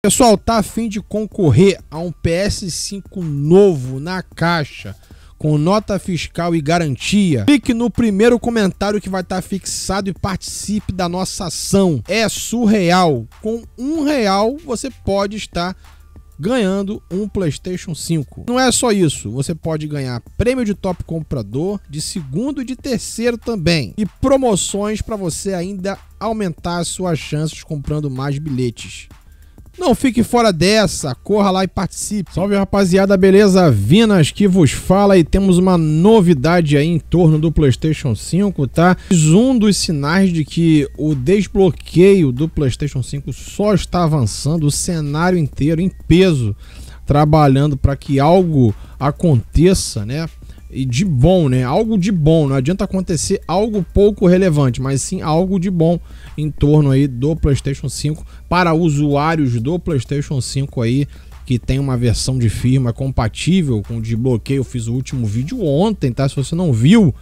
Pessoal, tá a fim de concorrer a um PS5 novo na caixa, com nota fiscal e garantia? Clique no primeiro comentário que vai estar tá fixado e participe da nossa ação. É surreal. Com um real você pode estar ganhando um PlayStation 5. Não é só isso, você pode ganhar prêmio de top comprador, de segundo e de terceiro também, e promoções para você ainda aumentar suas chances comprando mais bilhetes. Não fique fora dessa, corra lá e participe. Salve rapaziada, beleza? Vinas que vos fala e temos uma novidade aí em torno do PlayStation 5, tá? Um dos sinais de que o desbloqueio do PlayStation 5 só está avançando, o cenário inteiro em peso, trabalhando para que algo aconteça, né? e de bom, né? Algo de bom. Não adianta acontecer algo pouco relevante, mas sim algo de bom em torno aí do PlayStation 5 para usuários do PlayStation 5 aí que tem uma versão de firma compatível com o desbloqueio. Eu fiz o último vídeo ontem, tá? Se você não viu,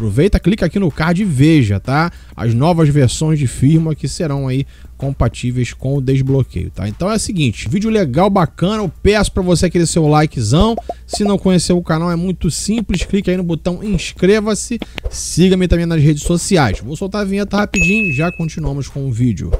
Aproveita, clica aqui no card e veja, tá? As novas versões de firma que serão aí compatíveis com o desbloqueio, tá? Então é o seguinte, vídeo legal, bacana, eu peço para você aquele seu likezão. Se não conhecer o canal é muito simples, clique aí no botão inscreva-se, siga-me também nas redes sociais. Vou soltar a vinheta rapidinho, já continuamos com o vídeo.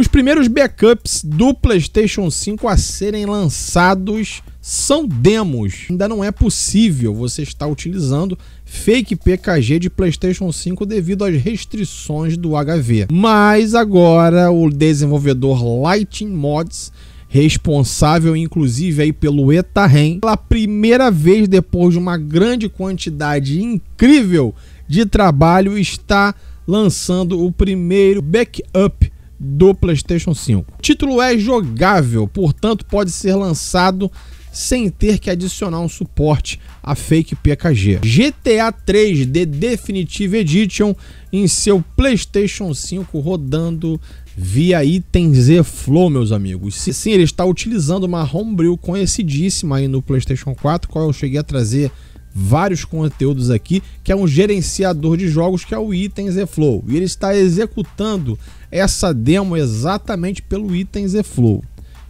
Os primeiros backups do PlayStation 5 a serem lançados são demos. Ainda não é possível você estar utilizando fake PKG de PlayStation 5 devido às restrições do HV. Mas agora o desenvolvedor Lightning Mods responsável inclusive aí pelo Rem, pela primeira vez depois de uma grande quantidade incrível de trabalho está lançando o primeiro backup do PlayStation 5. O título é jogável, portanto, pode ser lançado sem ter que adicionar um suporte a fake PKG. GTA 3 The Definitive Edition em seu PlayStation 5 rodando via item Z Flow, meus amigos. Sim, ele está utilizando uma homebrew conhecidíssima aí no PlayStation 4, qual eu cheguei a trazer vários conteúdos aqui, que é um gerenciador de jogos que é o Item e Flow. E ele está executando essa demo exatamente pelo Item e Flow.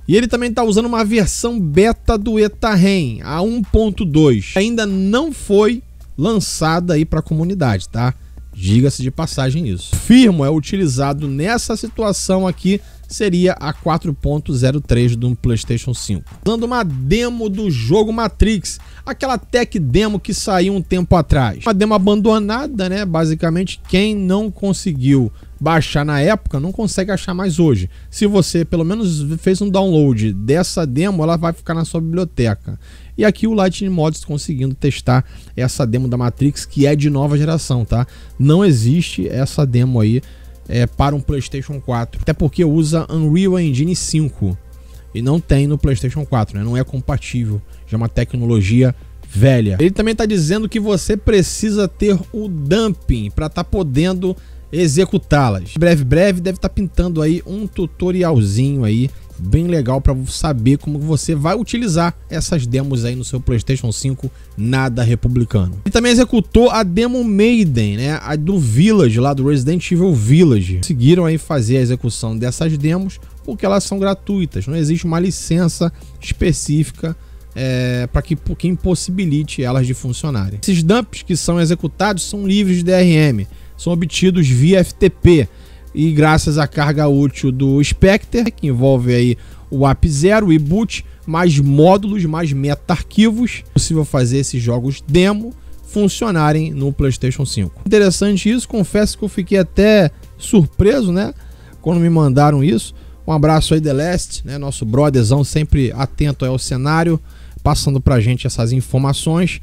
E ele também está usando uma versão beta do EtaRen, a 1.2. Ainda não foi lançada aí para a comunidade, tá? Diga-se de passagem isso. Firmo é utilizado nessa situação aqui seria a 4.03 do PlayStation 5. Usando uma demo do jogo Matrix, aquela tech demo que saiu um tempo atrás. Uma demo abandonada, né? Basicamente, quem não conseguiu baixar na época, não consegue achar mais hoje. Se você pelo menos fez um download dessa demo, ela vai ficar na sua biblioteca. E aqui o Lightning Mods conseguindo testar essa demo da Matrix, que é de nova geração, tá? Não existe essa demo aí é, para um PlayStation 4. Até porque usa Unreal Engine 5 e não tem no PlayStation 4, né? Não é compatível. Já é uma tecnologia velha. Ele também está dizendo que você precisa ter o dumping para estar tá podendo executá-las. Breve, breve deve estar tá pintando aí um tutorialzinho aí bem legal para saber como você vai utilizar essas demos aí no seu PlayStation 5 nada republicano. E também executou a demo Maiden, né, a do Village lá do Resident Evil Village. Seguiram aí fazer a execução dessas demos porque elas são gratuitas, não existe uma licença específica é, para que, que impossibilite elas de funcionarem. Esses dumps que são executados são livres de DRM, são obtidos via FTP, e graças à carga útil do Spectre, que envolve aí o app0, o e-boot, mais módulos, mais meta-arquivos, é possível fazer esses jogos demo funcionarem no PlayStation 5. Interessante isso, confesso que eu fiquei até surpreso, né, quando me mandaram isso. Um abraço aí The Last, né, nosso brotherzão sempre atento ao cenário, passando pra gente essas informações.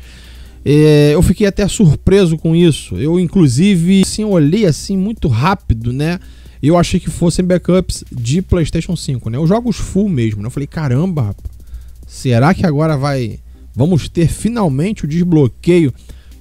É, eu fiquei até surpreso com isso. Eu, inclusive, sim, olhei assim muito rápido, né? Eu achei que fossem backups de PlayStation 5, né? Os jogos full mesmo, né? Eu falei, caramba, será que agora vai. Vamos ter finalmente o desbloqueio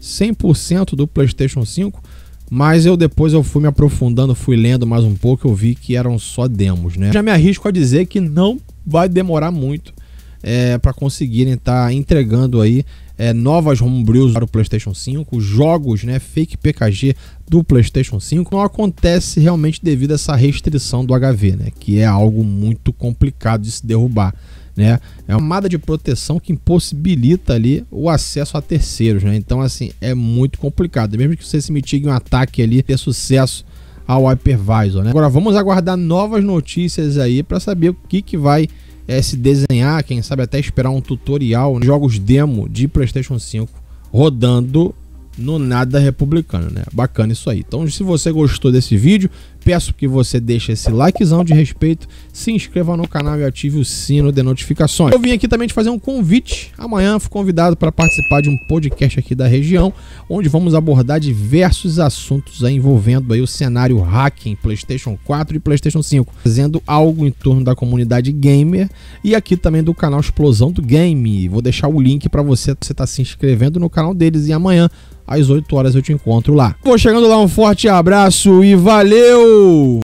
100% do PlayStation 5? Mas eu depois eu fui me aprofundando, fui lendo mais um pouco, eu vi que eram só demos, né? Já me arrisco a dizer que não vai demorar muito é, para conseguirem estar tá entregando aí é, novas homebrews para o PlayStation 5, jogos, né, fake PKG do PlayStation 5, não acontece realmente devido a essa restrição do HV, né, que é algo muito complicado de se derrubar. Né? É uma camada de proteção que impossibilita ali o acesso a terceiros, né? Então, assim, é muito complicado. Mesmo que você se mitigue um ataque ali, ter sucesso ao Hypervisor, né? Agora, vamos aguardar novas notícias aí para saber o que, que vai é, se desenhar, quem sabe até esperar um tutorial, jogos demo de PlayStation 5 rodando no nada republicano, né? Bacana isso aí. Então, se você gostou desse vídeo, peço que você deixe esse likezão de respeito, se inscreva no canal e ative o sino de notificações. Eu vim aqui também te fazer um convite. Amanhã fui convidado para participar de um podcast aqui da região, onde vamos abordar diversos assuntos aí envolvendo aí o cenário hacking, PlayStation 4 e PlayStation 5, fazendo algo em torno da comunidade gamer e aqui também do canal Explosão do Game. Vou deixar o link para você, você tá se inscrevendo no canal deles e amanhã às 8 horas eu te encontro lá. Vou chegando lá, um forte abraço e valeu! Yo!